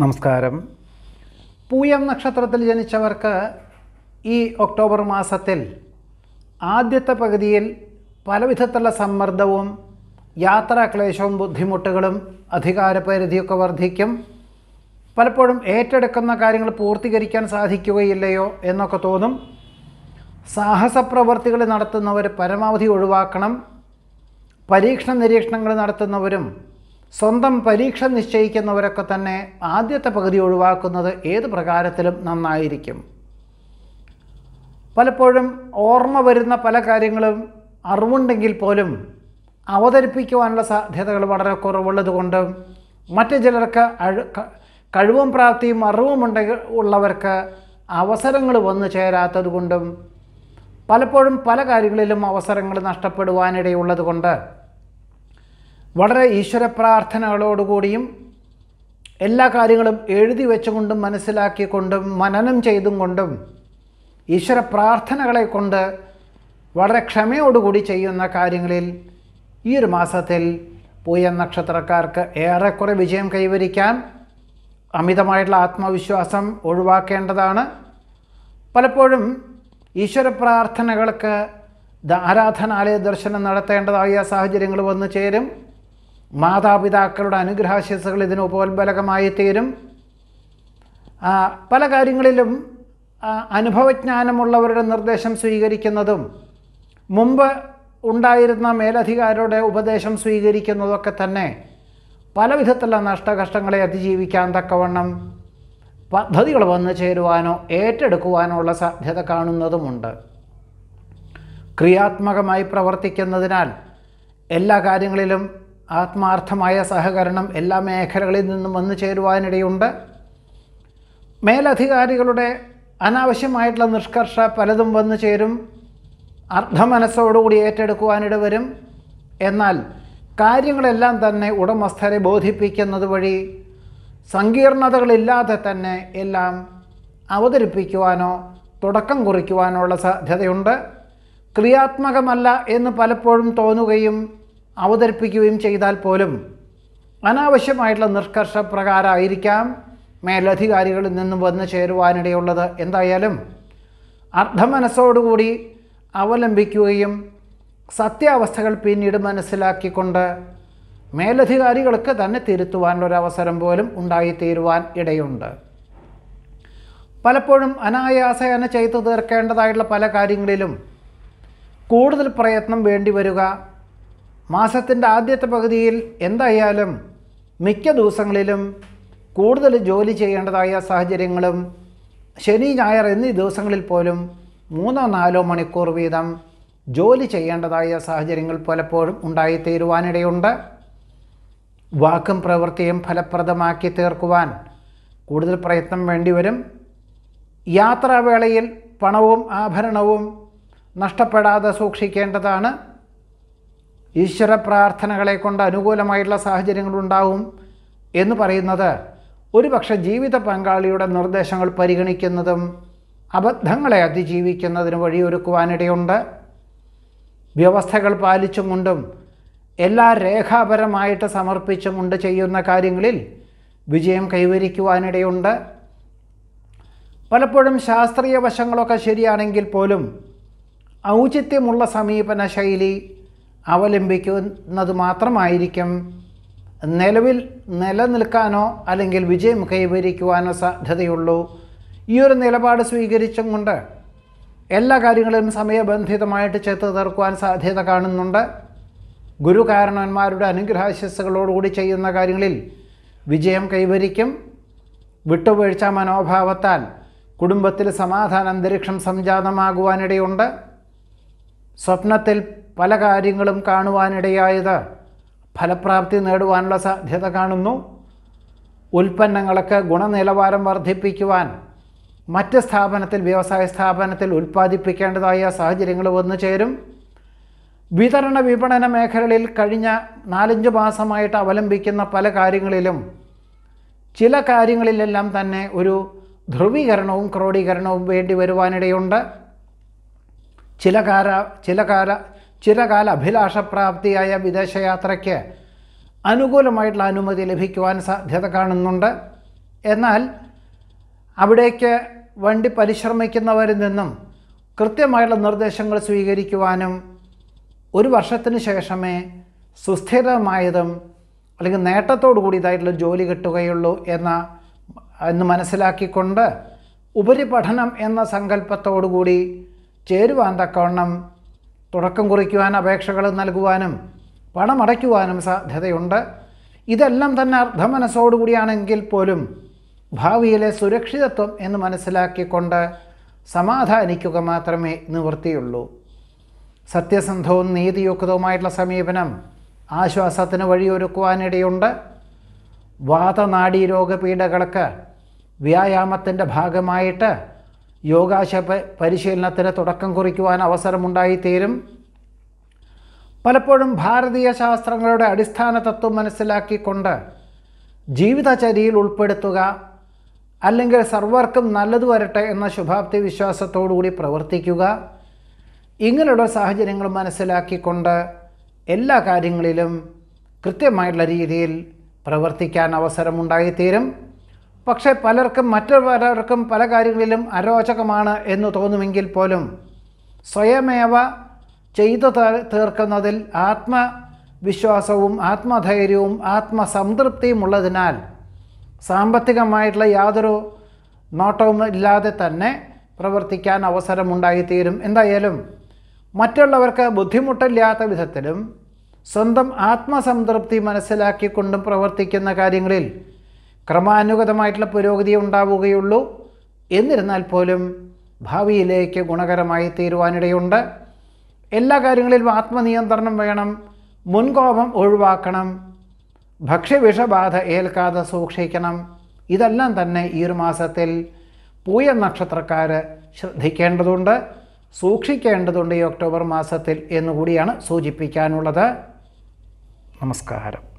നമസ്കാരം പൂയം നക്ഷത്രത്തിൽ ജനിച്ചവർക്ക് ഈ ഒക്ടോബർ മാസത്തിൽ ആദ്യത്തെ പകുതിയിൽ പലവിധത്തിലുള്ള സമ്മർദ്ദവും യാത്രാക്ലേശവും ബുദ്ധിമുട്ടുകളും അധികാരപരിധിയൊക്കെ വർദ്ധിക്കും പലപ്പോഴും ഏറ്റെടുക്കുന്ന കാര്യങ്ങൾ പൂർത്തീകരിക്കാൻ സാധിക്കുകയില്ലയോ എന്നൊക്കെ തോന്നും സാഹസപ്രവർത്തികൾ നടത്തുന്നവർ പരമാവധി ഒഴിവാക്കണം പരീക്ഷണ നിരീക്ഷണങ്ങൾ നടത്തുന്നവരും സ്വന്തം പരീക്ഷ നിശ്ചയിക്കുന്നവരൊക്കെ തന്നെ ആദ്യത്തെ പകുതി ഒഴിവാക്കുന്നത് ഏത് പ്രകാരത്തിലും നന്നായിരിക്കും പലപ്പോഴും ഓർമ്മ വരുന്ന പല കാര്യങ്ങളും അറിവുണ്ടെങ്കിൽ പോലും അവതരിപ്പിക്കുവാനുള്ള സാധ്യതകൾ വളരെ കുറവുള്ളത് കൊണ്ട് മറ്റു ചിലർക്ക് കഴിവും പ്രാപ്തിയും അറിവും ഉണ്ടെങ്കിൽ ഉള്ളവർക്ക് അവസരങ്ങൾ വന്നു ചേരാത്തത് കൊണ്ടും പലപ്പോഴും പല കാര്യങ്ങളിലും അവസരങ്ങൾ നഷ്ടപ്പെടുവാനിടയുള്ളത് കൊണ്ട് വളരെ ഈശ്വര പ്രാർത്ഥനകളോടുകൂടിയും എല്ലാ കാര്യങ്ങളും എഴുതി വെച്ചുകൊണ്ടും മനസ്സിലാക്കിക്കൊണ്ടും മനനം ചെയ്തും കൊണ്ടും ഈശ്വര പ്രാർത്ഥനകളെ കൊണ്ട് വളരെ ക്ഷമയോടുകൂടി ചെയ്യുന്ന കാര്യങ്ങളിൽ ഈ ഒരു മാസത്തിൽ പൂയ നക്ഷത്രക്കാർക്ക് ഏറെക്കുറെ വിജയം കൈവരിക്കാൻ അമിതമായിട്ടുള്ള ആത്മവിശ്വാസം ഒഴിവാക്കേണ്ടതാണ് പലപ്പോഴും ഈശ്വര പ്രാർത്ഥനകൾക്ക് ആരാധനാലയ ദർശനം നടത്തേണ്ടതായ സാഹചര്യങ്ങൾ വന്നു ചേരും മാതാപിതാക്കളുടെ അനുഗ്രഹാശിസുകൾ ഇതിന് ഉപോത്ബലകമായി തീരും പല കാര്യങ്ങളിലും അനുഭവജ്ഞാനമുള്ളവരുടെ നിർദ്ദേശം സ്വീകരിക്കുന്നതും മുമ്പ് ഉണ്ടായിരുന്ന മേലധികാരിയുടെ ഉപദേശം സ്വീകരിക്കുന്നതൊക്കെ തന്നെ പല വിധത്തിലുള്ള നഷ്ടകഷ്ടങ്ങളെ അതിജീവിക്കാൻ തക്കവണ്ണം പദ്ധതികൾ വന്നു ചേരുവാനോ ഏറ്റെടുക്കുവാനോ ഉള്ള സാധ്യത കാണുന്നതുമുണ്ട് ക്രിയാത്മകമായി പ്രവർത്തിക്കുന്നതിനാൽ എല്ലാ കാര്യങ്ങളിലും ആത്മാർത്ഥമായ സഹകരണം എല്ലാ മേഖലകളിൽ നിന്നും വന്നു ചേരുവാനിടയുണ്ട് മേലധികാരികളുടെ അനാവശ്യമായിട്ടുള്ള നിഷ്കർഷ പലതും വന്നു ചേരും അർദ്ധമനസ്സോടുകൂടി ഏറ്റെടുക്കുവാനിട വരും എന്നാൽ കാര്യങ്ങളെല്ലാം തന്നെ ഉടമസ്ഥരെ ബോധിപ്പിക്കുന്നത് വഴി സങ്കീർണതകളില്ലാതെ തന്നെ എല്ലാം അവതരിപ്പിക്കുവാനോ തുടക്കം കുറിക്കുവാനോ ഉള്ള സാധ്യതയുണ്ട് ക്രിയാത്മകമല്ല എന്ന് പലപ്പോഴും തോന്നുകയും അവതരിപ്പിക്കുകയും ചെയ്താൽ പോലും അനാവശ്യമായിട്ടുള്ള നിഷ്കർഷ പ്രകാരമായിരിക്കാം മേലധികാരികളിൽ നിന്നും വന്ന് ചേരുവാനിടയുള്ളത് എന്തായാലും അർദ്ധമനസ്സോടുകൂടി അവലംബിക്കുകയും സത്യാവസ്ഥകൾ പിന്നീട് മനസ്സിലാക്കിക്കൊണ്ട് മേലധികാരികൾക്ക് തന്നെ തിരുത്തുവാനുള്ളൊരവസരം പോലും ഉണ്ടായിത്തീരുവാൻ ഇടയുണ്ട് പലപ്പോഴും അനായാസേന ചെയ്തു തീർക്കേണ്ടതായിട്ടുള്ള പല കാര്യങ്ങളിലും കൂടുതൽ പ്രയത്നം വേണ്ടിവരിക മാസത്തിൻ്റെ ആദ്യത്തെ പകുതിയിൽ എന്തായാലും മിക്ക ദിവസങ്ങളിലും കൂടുതൽ ജോലി ചെയ്യേണ്ടതായ സാഹചര്യങ്ങളും ശനി ഞായർ എന്നീ ദിവസങ്ങളിൽ പോലും മൂന്നോ നാലോ മണിക്കൂർ വീതം ജോലി ചെയ്യേണ്ടതായ സാഹചര്യങ്ങൾ പലപ്പോഴും ഉണ്ടായിത്തീരുവാനിടയുണ്ട് വാക്കും പ്രവൃത്തിയും ഫലപ്രദമാക്കി തീർക്കുവാൻ കൂടുതൽ പ്രയത്നം വേണ്ടിവരും യാത്രാവേളയിൽ പണവും ആഭരണവും നഷ്ടപ്പെടാതെ സൂക്ഷിക്കേണ്ടതാണ് ഈശ്വര പ്രാർത്ഥനകളെ കൊണ്ട് അനുകൂലമായിട്ടുള്ള സാഹചര്യങ്ങളുണ്ടാവും എന്ന് പറയുന്നത് ഒരുപക്ഷെ ജീവിത പങ്കാളിയുടെ നിർദ്ദേശങ്ങൾ പരിഗണിക്കുന്നതും അബദ്ധങ്ങളെ അതിജീവിക്കുന്നതിന് വഴിയൊരുക്കുവാനിടയുണ്ട് വ്യവസ്ഥകൾ പാലിച്ചും കൊണ്ടും എല്ലാ രേഖാപരമായിട്ട് സമർപ്പിച്ചും കൊണ്ട് ചെയ്യുന്ന കാര്യങ്ങളിൽ വിജയം കൈവരിക്കുവാനിടയുണ്ട് പലപ്പോഴും ശാസ്ത്രീയ വശങ്ങളൊക്കെ ശരിയാണെങ്കിൽ പോലും ഔചിത്യമുള്ള സമീപന ശൈലി അവലംബിക്കുന്നത് മാത്രമായിരിക്കും നിലവിൽ നിലനിൽക്കാനോ അല്ലെങ്കിൽ വിജയം കൈവരിക്കുവാനോ സാധ്യതയുള്ളൂ ഈ ഒരു നിലപാട് സ്വീകരിച്ചും കൊണ്ട് എല്ലാ കാര്യങ്ങളും സമയബന്ധിതമായിട്ട് ചേർത്ത് തീർക്കുവാൻ സാധ്യത കാണുന്നുണ്ട് ഗുരുകാരണന്മാരുടെ അനുഗ്രഹാശിസ്സുകളോടുകൂടി ചെയ്യുന്ന കാര്യങ്ങളിൽ വിജയം കൈവരിക്കും വിട്ടുവീഴ്ച മനോഭാവത്താൽ കുടുംബത്തിൽ സമാധാന അന്തരീക്ഷം സംജാതമാകുവാനിടയുണ്ട് സ്വപ്നത്തിൽ പല കാര്യങ്ങളും കാണുവാനിടയായത് ഫലപ്രാപ്തി നേടുവാനുള്ള സാധ്യത കാണുന്നു ഉൽപ്പന്നങ്ങൾക്ക് ഗുണനിലവാരം വർദ്ധിപ്പിക്കുവാൻ മറ്റ് സ്ഥാപനത്തിൽ വ്യവസായ സ്ഥാപനത്തിൽ ഉൽപ്പാദിപ്പിക്കേണ്ടതായ സാഹചര്യങ്ങൾ വന്നു ചേരും വിതരണ വിപണന മേഖലകളിൽ കഴിഞ്ഞ നാലഞ്ച് മാസമായിട്ട് അവലംബിക്കുന്ന പല കാര്യങ്ങളിലും ചില കാര്യങ്ങളിലെല്ലാം തന്നെ ഒരു ധ്രുവീകരണവും ക്രോഡീകരണവും വേണ്ടി വരുവാനിടയുണ്ട് ചില കാല ചില കാല ചിരകാല അഭിലാഷപ്രാപ്തിയായ വിദേശയാത്രയ്ക്ക് അനുകൂലമായിട്ടുള്ള അനുമതി ലഭിക്കുവാൻ സാധ്യത കാണുന്നുണ്ട് എന്നാൽ അവിടേക്ക് വണ്ടി പരിശ്രമിക്കുന്നവരിൽ നിന്നും കൃത്യമായുള്ള നിർദ്ദേശങ്ങൾ സ്വീകരിക്കുവാനും ഒരു വർഷത്തിന് ശേഷമേ സുസ്ഥിരമായതും അല്ലെങ്കിൽ നേട്ടത്തോടു കൂടിയതായിട്ടുള്ള ജോലി കിട്ടുകയുള്ളൂ എന്ന എന്ന് മനസ്സിലാക്കിക്കൊണ്ട് ഉപരിപഠനം എന്ന സങ്കല്പത്തോടുകൂടി കൂടി ചേരുവാൻ തക്കവണ്ണം തുടക്കം കുറിക്കുവാൻ അപേക്ഷകൾ നൽകുവാനും പണമടയ്ക്കുവാനും സാധ്യതയുണ്ട് ഇതെല്ലാം തന്നെ അർദ്ധമനസ്സോടുകൂടിയാണെങ്കിൽ പോലും ഭാവിയിലെ സുരക്ഷിതത്വം എന്ന് മനസ്സിലാക്കിക്കൊണ്ട് സമാധാനിക്കുക മാത്രമേ നിവൃത്തിയുള്ളൂ സത്യസന്ധവും നീതിയുക്തവുമായിട്ടുള്ള സമീപനം ആശ്വാസത്തിന് വഴിയൊരുക്കുവാനിടയുണ്ട് വാതനാഡീ രോഗപീഠകൾക്ക് വ്യായാമത്തിൻ്റെ ഭാഗമായിട്ട് യോഗാശ പരിശീലനത്തിന് തുടക്കം കുറിക്കുവാൻ അവസരമുണ്ടായിത്തീരും പലപ്പോഴും ഭാരതീയ ശാസ്ത്രങ്ങളുടെ അടിസ്ഥാന തത്വം മനസ്സിലാക്കിക്കൊണ്ട് ജീവിതചര്യയിൽ ഉൾപ്പെടുത്തുക അല്ലെങ്കിൽ സർവർക്കും നല്ലത് വരട്ടെ എന്ന ശുഭാപ്തി വിശ്വാസത്തോടുകൂടി പ്രവർത്തിക്കുക ഇങ്ങനെയുള്ള സാഹചര്യങ്ങൾ മനസ്സിലാക്കിക്കൊണ്ട് എല്ലാ കാര്യങ്ങളിലും കൃത്യമായിട്ടുള്ള രീതിയിൽ പ്രവർത്തിക്കാൻ അവസരമുണ്ടായിത്തീരും പക്ഷേ പലർക്കും മറ്റു പലർക്കും പല കാര്യങ്ങളിലും അരോചകമാണ് എന്ന് തോന്നുമെങ്കിൽ പോലും സ്വയമേവ ചെയ്തു തീർക്കുന്നതിൽ ആത്മവിശ്വാസവും ആത്മധൈര്യവും ആത്മസംതൃപ്തിയും ഉള്ളതിനാൽ സാമ്പത്തികമായിട്ടുള്ള യാതൊരു നോട്ടവും ഇല്ലാതെ തന്നെ പ്രവർത്തിക്കാൻ അവസരമുണ്ടായിത്തീരും എന്തായാലും മറ്റുള്ളവർക്ക് ബുദ്ധിമുട്ടില്ലാത്ത വിധത്തിലും സ്വന്തം ആത്മസംതൃപ്തി മനസ്സിലാക്കിക്കൊണ്ടും പ്രവർത്തിക്കുന്ന കാര്യങ്ങളിൽ ക്രമാനുഗതമായിട്ടുള്ള പുരോഗതി ഉണ്ടാവുകയുള്ളൂ എന്നിരുന്നാൽ പോലും ഭാവിയിലേക്ക് ഗുണകരമായി തീരുവാനിടയുണ്ട് എല്ലാ കാര്യങ്ങളിലും ആത്മനിയന്ത്രണം വേണം മുൻകോപം ഒഴിവാക്കണം ഭക്ഷ്യവിഷബാധ ഏൽക്കാതെ സൂക്ഷിക്കണം ഇതെല്ലാം തന്നെ ഈ ഒരു മാസത്തിൽ പൂയ നക്ഷത്രക്കാർ ശ്രദ്ധിക്കേണ്ടതുണ്ട് സൂക്ഷിക്കേണ്ടതുണ്ട് ഈ ഒക്ടോബർ മാസത്തിൽ എന്നുകൂടിയാണ് സൂചിപ്പിക്കാനുള്ളത് നമസ്കാരം